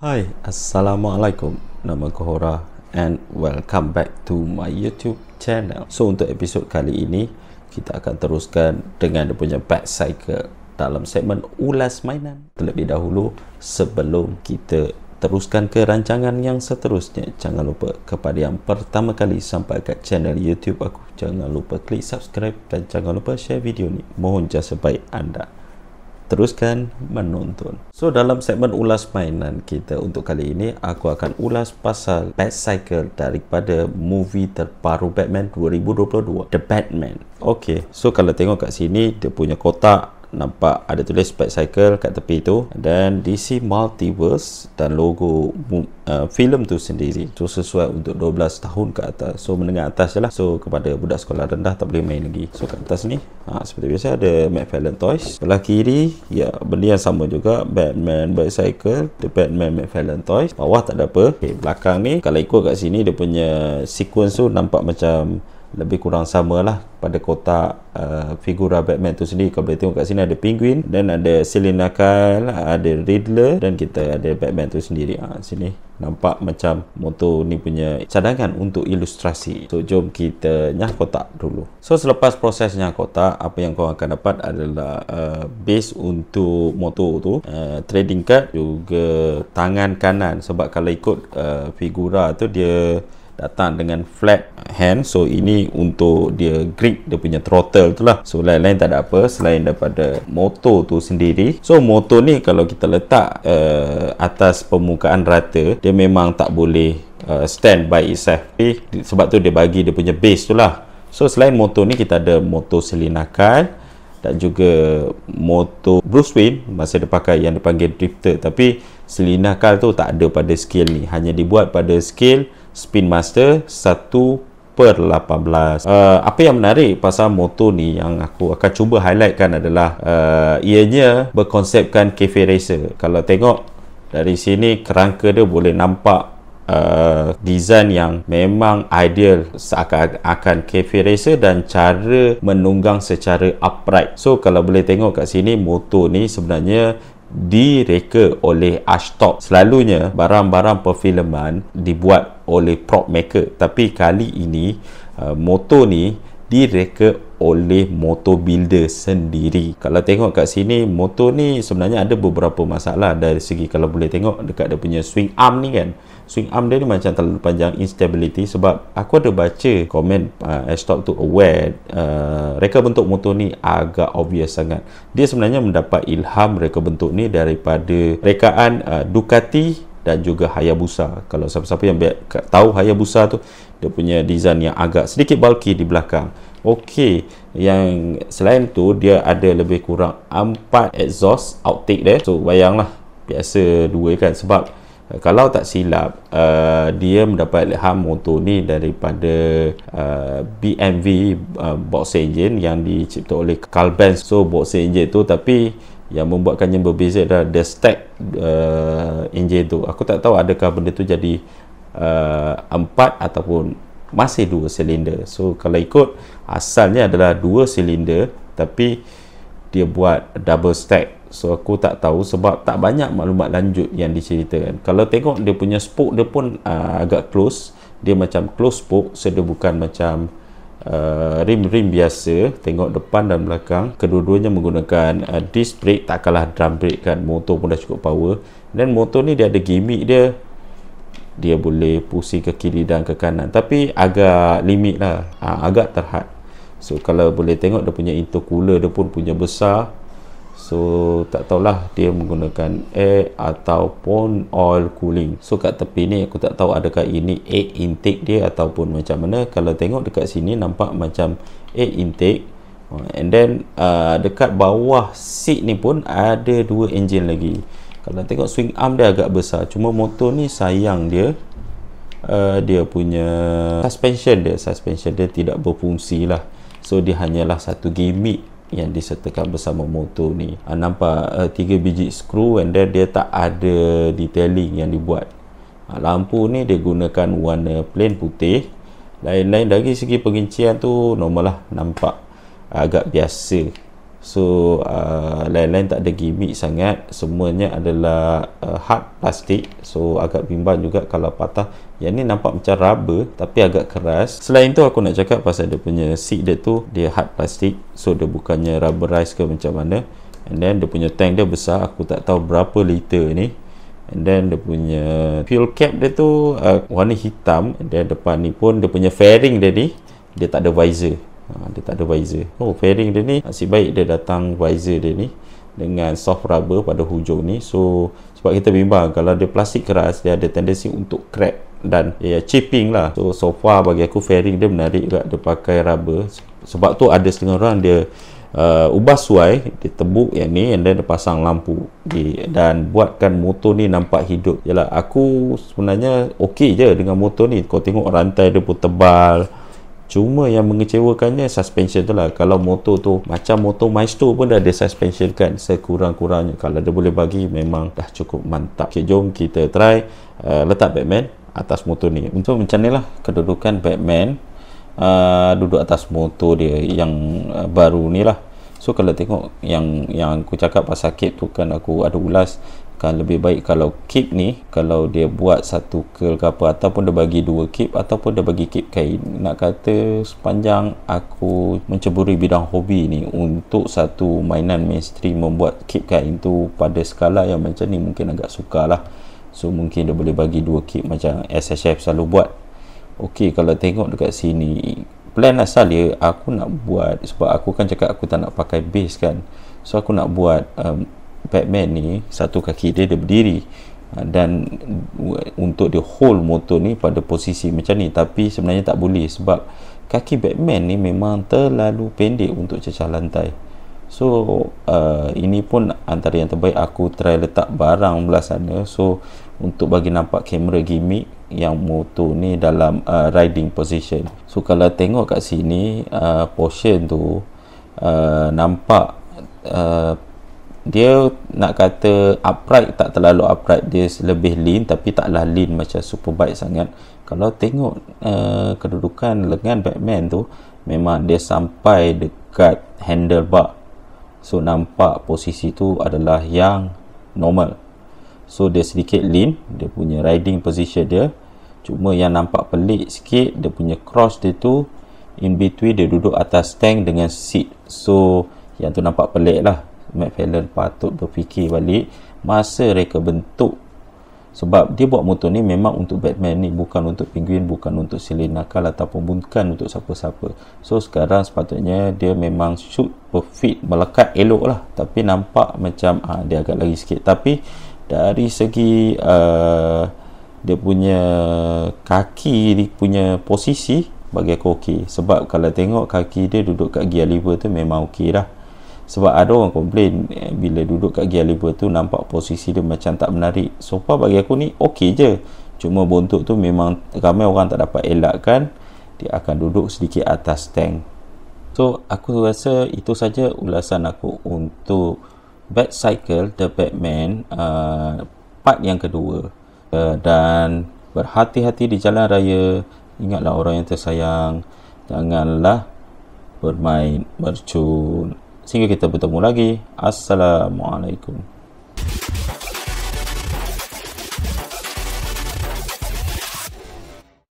Hai, Assalamualaikum Nama aku Hora And welcome back to my YouTube channel So, untuk episod kali ini Kita akan teruskan dengan dia punya back cycle Dalam segmen ulas mainan Terlebih dahulu Sebelum kita teruskan ke rancangan yang seterusnya Jangan lupa kepada yang pertama kali sampai ke channel YouTube aku Jangan lupa klik subscribe Dan jangan lupa share video ni Mohon jasa baik anda teruskan menonton. So dalam segmen ulas mainan kita untuk kali ini aku akan ulas pasal Bat Cycle daripada movie terbaru Batman 2022 The Batman. Okey, so kalau tengok kat sini dia punya kotak nampak ada tulis spec cycle kat tepi tu dan DC Multiverse dan logo uh, film tu sendiri tu sesuai untuk 12 tahun ke atas so menengah atas je lah so kepada budak sekolah rendah tak boleh main lagi so kat atas ni ha, seperti biasa ada McFarlane Toys sebelah kiri ya benda yang sama juga Batman Cycle The Batman McFarlane Toys bawah tak ada apa okay, belakang ni kalau ikut kat sini dia punya sequence tu nampak macam lebih kurang sama lah pada kotak uh, figura Batman tu sendiri kalau boleh tengok kat sini ada Penguin dan ada Selina Kyle ada Riddler dan kita ada Batman tu sendiri ha, sini nampak macam motor ni punya cadangan untuk ilustrasi so jom kita nyah kotak dulu so selepas proses nyah kotak apa yang kau akan dapat adalah uh, base untuk motor tu uh, trading card juga tangan kanan sebab kalau ikut uh, figura tu dia datang dengan flat hand so ini untuk dia grip dia punya throttle tu lah so lain-lain tak ada apa selain daripada motor tu sendiri so motor ni kalau kita letak uh, atas permukaan rata dia memang tak boleh uh, stand by itself sebab tu dia bagi dia punya base tu lah so selain motor ni kita ada motor selinakan dan juga motor Bruce Wayne masa dia pakai yang dipanggil drifter tapi selinakan tu tak ada pada skill ni hanya dibuat pada skill spin master 1 per 18 uh, eh, apa yang menarik pasal motor ni yang aku akan cuba highlightkan adalah uh, ianya berkonsepkan cafe racer kalau tengok dari sini kerangka dia boleh nampak uh, design yang memang ideal seakan-akan cafe racer dan cara menunggang secara upright so kalau boleh tengok kat sini motor ni sebenarnya direka oleh Ashtok. Selalunya barang-barang perfilman dibuat oleh prop maker. Tapi kali ini uh, motor ni direka oleh motor builder sendiri. Kalau tengok kat sini motor ni sebenarnya ada beberapa masalah dari segi kalau boleh tengok dekat dia punya swing arm ni kan. Swing arm dia ni macam terlalu panjang instability sebab aku ada baca komen uh, Astop to aware uh, reka bentuk motor ni agak obvious sangat. Dia sebenarnya mendapat ilham reka bentuk ni daripada rekaan uh, Ducati dan juga Hayabusa. Kalau siapa-siapa yang tahu Hayabusa tu dia punya design yang agak sedikit bulky di belakang. Okey, yang selain tu dia ada lebih kurang 4 exhaust outtake dia. So bayanglah biasa dua kan sebab eh, kalau tak silap uh, dia mendapat ilham motor ni daripada uh, eh, BMW uh, boxer engine yang dicipta oleh Carl Benz so boxer engine tu tapi yang membuatkannya berbeza adalah the stack uh, NJ tu aku tak tahu adakah benda tu jadi uh, empat ataupun masih dua silinder so kalau ikut asalnya adalah dua silinder tapi dia buat double stack so aku tak tahu sebab tak banyak maklumat lanjut yang diceritakan kalau tengok dia punya spoke dia pun uh, agak close dia macam close spoke so dia bukan macam Eh, rim-rim uh, biasa tengok depan dan belakang kedua-duanya menggunakan uh, disc brake tak kalah drum brake kan motor pun dah cukup power dan motor ni dia ada gimmick dia dia boleh pusing ke kiri dan ke kanan tapi agak limit lah uh, agak terhad so kalau boleh tengok dia punya intercooler dia pun punya besar so tak tahulah dia menggunakan air ataupun oil cooling so kat tepi ni aku tak tahu adakah ini air intake dia ataupun macam mana kalau tengok dekat sini nampak macam air intake oh, and then uh, dekat bawah seat ni pun ada dua engine lagi kalau tengok swing arm dia agak besar cuma motor ni sayang dia uh, dia punya suspension dia suspension dia tidak berfungsi lah so dia hanyalah satu gimmick yang disertakan bersama motor ni uh, nampak uh, tiga biji skru and then dia tak ada detailing yang dibuat uh, lampu ni dia gunakan warna plain putih lain-lain dari segi pengincian tu normal lah nampak agak biasa so uh, lain-lain tak ada gimmick sangat semuanya adalah uh, hard plastik so agak bimbang juga kalau patah yang ni nampak macam rubber tapi agak keras selain tu aku nak cakap pasal dia punya seat dia tu dia hard plastik so dia bukannya rubberized ke macam mana and then dia punya tank dia besar aku tak tahu berapa liter ni and then dia punya fuel cap dia tu uh, warna hitam and then depan ni pun dia punya fairing dia ni dia tak ada visor ha, dia tak ada visor oh fairing dia ni nasib baik dia datang visor dia ni dengan soft rubber pada hujung ni so sebab kita bimbang kalau dia plastik keras dia ada tendensi untuk crack dan ya, chipping lah so so far bagi aku fairing dia menarik juga dia pakai rubber sebab tu ada setengah orang dia uh, ubah suai dia tebuk yang ni and then dia pasang lampu di, eh, dan buatkan motor ni nampak hidup Jelah aku sebenarnya okey je dengan motor ni kau tengok rantai dia pun tebal Cuma yang mengecewakannya suspension tu lah. Kalau motor tu macam motor Maestro pun dah dia suspension kan. Sekurang-kurangnya kalau dia boleh bagi memang dah cukup mantap. Okay, jom kita try uh, letak Batman atas motor ni. Untuk macam ni lah kedudukan Batman uh, duduk atas motor dia yang uh, baru ni lah so kalau tengok yang yang aku cakap pasal cape tu kan aku ada ulas kan lebih baik kalau cape ni kalau dia buat satu curl ke apa ataupun dia bagi dua cape ataupun dia bagi cape kain nak kata sepanjang aku menceburi bidang hobi ni untuk satu mainan mainstream membuat cape kain tu pada skala yang macam ni mungkin agak sukar lah so mungkin dia boleh bagi dua cape macam SSF selalu buat Okey kalau tengok dekat sini plan asal dia aku nak buat sebab aku kan cakap aku tak nak pakai base kan so aku nak buat um, Batman ni satu kaki dia dia berdiri ah, dan untuk dia hold motor ni pada posisi macam ni tapi sebenarnya tak boleh sebab kaki Batman ni memang terlalu pendek untuk cecah lantai so uh, ini pun antara yang terbaik aku try letak barang belah sana so untuk bagi nampak kamera gimmick yang motor ni dalam uh, riding position. So kalau tengok kat sini uh, portion tu uh, nampak uh, dia nak kata upright tak terlalu upright dia lebih lean tapi taklah lean macam super superbike sangat. Kalau tengok uh, kedudukan lengan Batman tu memang dia sampai dekat handlebar. So nampak posisi tu adalah yang normal so dia sedikit lean dia punya riding position dia cuma yang nampak pelik sikit dia punya cross dia tu in between dia duduk atas tank dengan seat so yang tu nampak pelik lah McFarlane patut berfikir balik masa reka bentuk sebab dia buat motor ni memang untuk Batman ni bukan untuk Penguin bukan untuk Selena Kyle ataupun bukan untuk siapa-siapa so sekarang sepatutnya dia memang shoot perfect melekat elok lah tapi nampak macam ha, dia agak lagi sikit tapi dari segi uh, dia punya kaki dia punya posisi bagi aku okey sebab kalau tengok kaki dia duduk kat gear lever tu memang okey dah sebab ada orang komplain eh, bila duduk kat gear lever tu nampak posisi dia macam tak menarik so far bagi aku ni okey je cuma bontot tu memang ramai orang tak dapat elakkan dia akan duduk sedikit atas tank so aku rasa itu saja ulasan aku untuk Bat Cycle The Batman uh, part yang kedua uh, dan berhati-hati di jalan raya ingatlah orang yang tersayang janganlah bermain mercun sehingga kita bertemu lagi Assalamualaikum